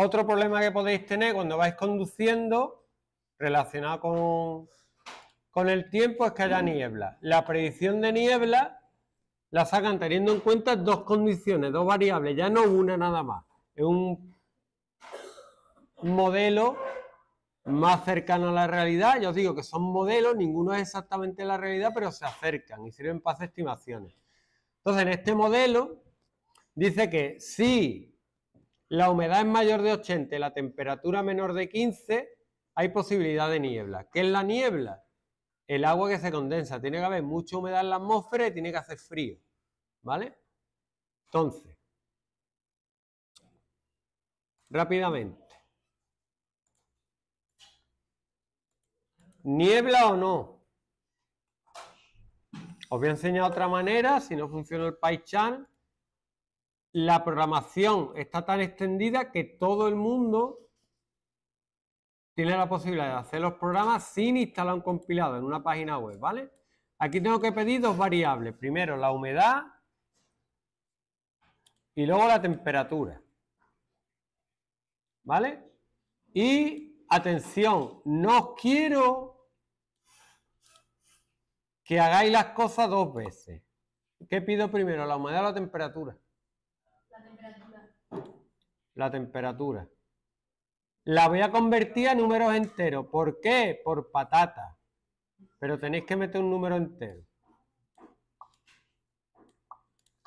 Otro problema que podéis tener cuando vais conduciendo, relacionado con, con el tiempo, es que haya niebla. La predicción de niebla la sacan teniendo en cuenta dos condiciones, dos variables, ya no una nada más. Es un modelo más cercano a la realidad. Yo os digo que son modelos, ninguno es exactamente la realidad, pero se acercan y sirven para hacer estimaciones. Entonces, en este modelo dice que si la humedad es mayor de 80 la temperatura menor de 15, hay posibilidad de niebla. ¿Qué es la niebla? El agua que se condensa. Tiene que haber mucha humedad en la atmósfera y tiene que hacer frío. ¿Vale? Entonces, rápidamente. ¿Niebla o no? Os voy a enseñar otra manera, si no funciona el PyCharm, la programación está tan extendida que todo el mundo tiene la posibilidad de hacer los programas sin instalar un compilado en una página web, ¿vale? Aquí tengo que pedir dos variables. Primero la humedad y luego la temperatura. ¿Vale? Y atención, no quiero que hagáis las cosas dos veces. ¿Qué pido primero? ¿La humedad o la temperatura? la temperatura. La voy a convertir a números enteros. ¿Por qué? Por patata. Pero tenéis que meter un número entero.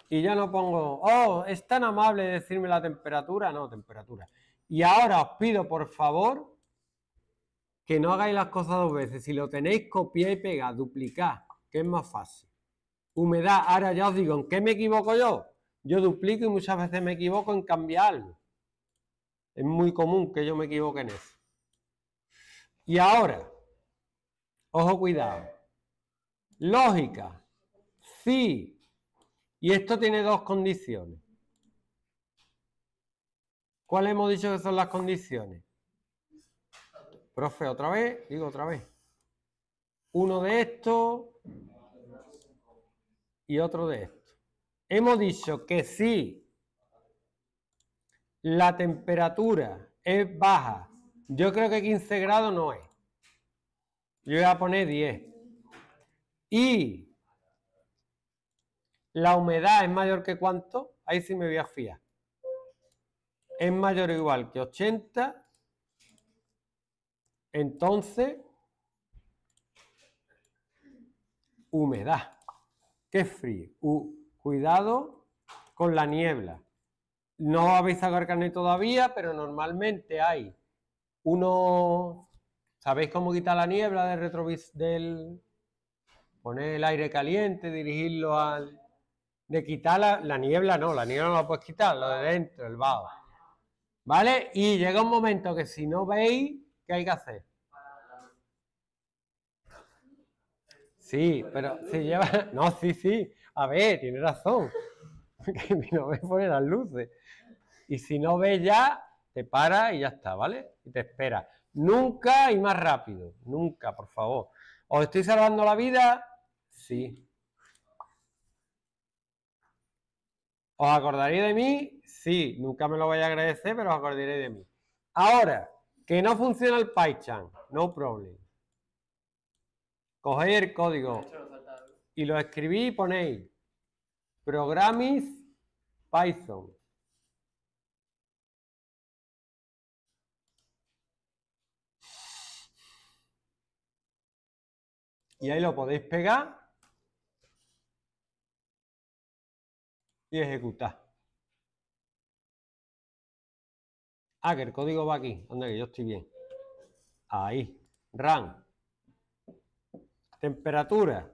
Y ya no pongo, oh, es tan amable decirme la temperatura. No, temperatura. Y ahora os pido, por favor, que no hagáis las cosas dos veces. Si lo tenéis, copia y pega, duplicad, que es más fácil. Humedad, ahora ya os digo, ¿en qué me equivoco yo? Yo duplico y muchas veces me equivoco en cambiarlo. Es muy común que yo me equivoque en eso. Y ahora, ojo cuidado, lógica, sí, y esto tiene dos condiciones. ¿Cuáles hemos dicho que son las condiciones? Profe, otra vez, digo otra vez. Uno de esto y otro de esto. Hemos dicho que sí la temperatura es baja, yo creo que 15 grados no es. Yo voy a poner 10. Y la humedad es mayor que cuánto, ahí sí me voy a fiar. Es mayor o igual que 80. Entonces, humedad. Qué frío. cuidado con la niebla. No habéis sacado el todavía, pero normalmente hay uno... ¿Sabéis cómo quitar la niebla del retrovis... del... Poner el aire caliente, dirigirlo al... De quitar la, niebla, no, la niebla no la puedes quitar, lo de dentro, el vaho. ¿Vale? Y llega un momento que si no veis, ¿qué hay que hacer? Sí, pero si lleva... No, sí, sí. A ver, tiene razón. que mi novia pone las luces. Y si no ve ya, te para y ya está, ¿vale? Y te espera. Nunca y más rápido, nunca, por favor. ¿Os estoy salvando la vida? Sí. ¿Os acordaréis de mí? Sí, nunca me lo voy a agradecer, pero os acordaré de mí. Ahora, que no funciona el PyCharm, no problem. Cogéis el código y lo escribís y ponéis Programis Python. Y ahí lo podéis pegar y ejecutar. Ah, que el código va aquí. Anda, que yo estoy bien. Ahí. RAM. Temperatura.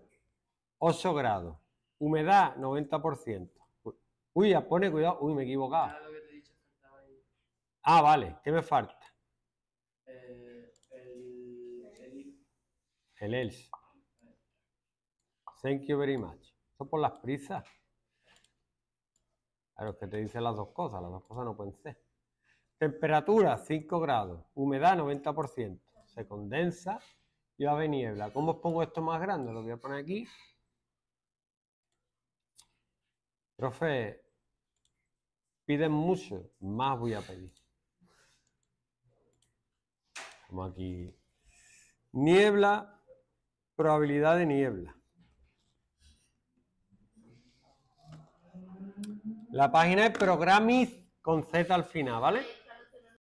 8 grados. Humedad, 90%. Uy, ya pone cuidado. Uy, me he equivocado. Ah, vale. ¿Qué me falta? Eh, el, el, ELS. Thank you very much. Eso por las prisas. A los que te dicen las dos cosas. Las dos cosas no pueden ser. Temperatura 5 grados, humedad 90%, se condensa y va a haber niebla. ¿Cómo pongo esto más grande? Lo voy a poner aquí. Profe, piden mucho, más voy a pedir. Como aquí. Niebla, probabilidad de niebla. La página es Programis con Z al final, ¿vale?